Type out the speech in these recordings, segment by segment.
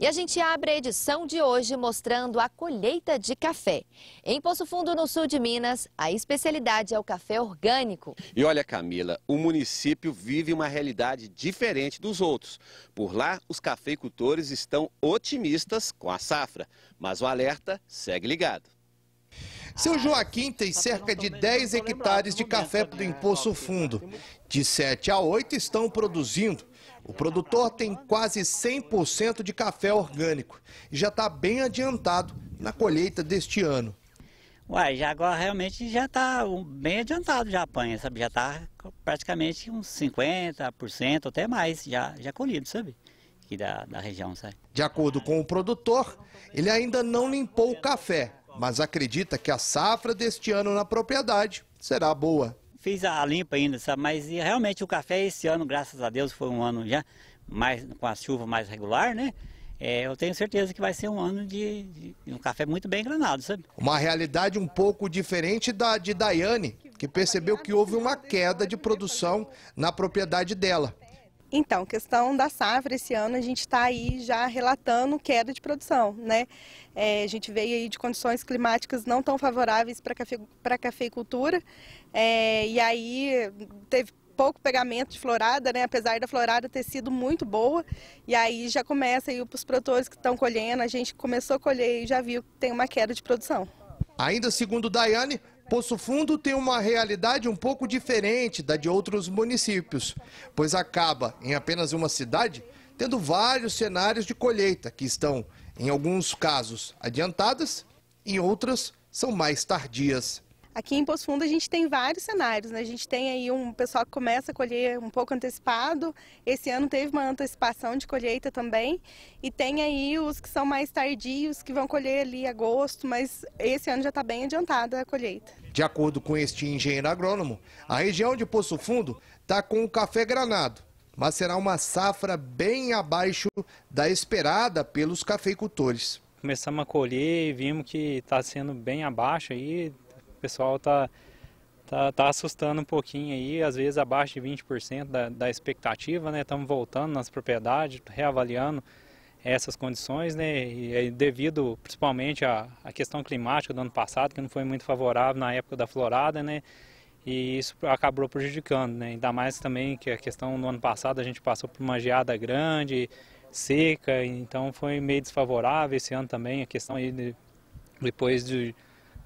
E a gente abre a edição de hoje mostrando a colheita de café. Em Poço Fundo, no sul de Minas, a especialidade é o café orgânico. E olha, Camila, o município vive uma realidade diferente dos outros. Por lá, os cafeicultores estão otimistas com a safra, mas o alerta segue ligado. Seu Joaquim tem tá, cerca de 10 hectares de café do Impoço Fundo. De 7 a 8 estão produzindo. O produtor tem quase 100% de café orgânico e já está bem adiantado na colheita deste ano. Uai, já agora realmente já está bem adiantado já apanha, sabe? Já está praticamente uns 50% até mais já, já colhido, sabe? Aqui da, da região, sabe? De acordo com o produtor, ele ainda não limpou o café, mas acredita que a safra deste ano na propriedade será boa. Fiz a limpa ainda, sabe? mas realmente o café esse ano, graças a Deus, foi um ano já mais com a chuva mais regular, né? É, eu tenho certeza que vai ser um ano de, de, um café muito bem granado, sabe? Uma realidade um pouco diferente da de Daiane, que percebeu que houve uma queda de produção na propriedade dela. Então, questão da safra, esse ano a gente está aí já relatando queda de produção, né? É, a gente veio aí de condições climáticas não tão favoráveis para a cafeicultura, é, e aí teve pouco pegamento de florada, né? Apesar da florada ter sido muito boa. E aí já começa aí os produtores que estão colhendo. A gente começou a colher e já viu que tem uma queda de produção. Ainda segundo Daiane, Poço Fundo tem uma realidade um pouco diferente da de outros municípios, pois acaba, em apenas uma cidade, tendo vários cenários de colheita que estão, em alguns casos, adiantadas, em outras, são mais tardias. Aqui em Poço Fundo a gente tem vários cenários, né? A gente tem aí um pessoal que começa a colher um pouco antecipado. Esse ano teve uma antecipação de colheita também. E tem aí os que são mais tardios, que vão colher ali agosto, mas esse ano já está bem adiantada a colheita. De acordo com este engenheiro agrônomo, a região de Poço Fundo está com o café granado, mas será uma safra bem abaixo da esperada pelos cafeicultores. Começamos a colher e vimos que está sendo bem abaixo aí, o pessoal tá, tá, tá, assustando um pouquinho aí, às vezes abaixo de 20% da, da expectativa, né? Estamos voltando nas propriedades, reavaliando essas condições, né? E devido principalmente à, à questão climática do ano passado, que não foi muito favorável na época da florada, né? E isso acabou prejudicando, né? Ainda mais também que a questão do ano passado a gente passou por uma geada grande, seca, então foi meio desfavorável esse ano também a questão aí de, depois de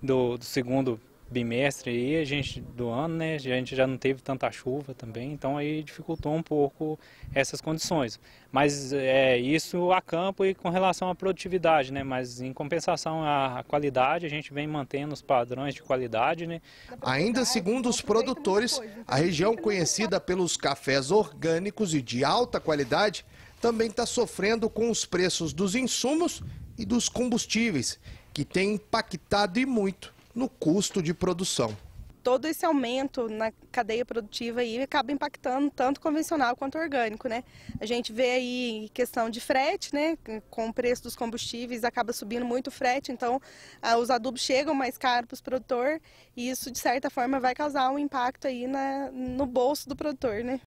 do, do segundo bimestre aí, a gente do ano, né? A gente já não teve tanta chuva também, então aí dificultou um pouco essas condições. Mas é isso a campo e com relação à produtividade, né? Mas em compensação à qualidade, a gente vem mantendo os padrões de qualidade, né? Ainda segundo os produtores, a região conhecida pelos cafés orgânicos e de alta qualidade também está sofrendo com os preços dos insumos e dos combustíveis que tem impactado e muito no custo de produção. Todo esse aumento na cadeia produtiva aí acaba impactando tanto convencional quanto orgânico, né? A gente vê aí questão de frete, né? Com o preço dos combustíveis acaba subindo muito o frete, então ah, os adubos chegam mais caros para o produtor e isso de certa forma vai causar um impacto aí na, no bolso do produtor, né?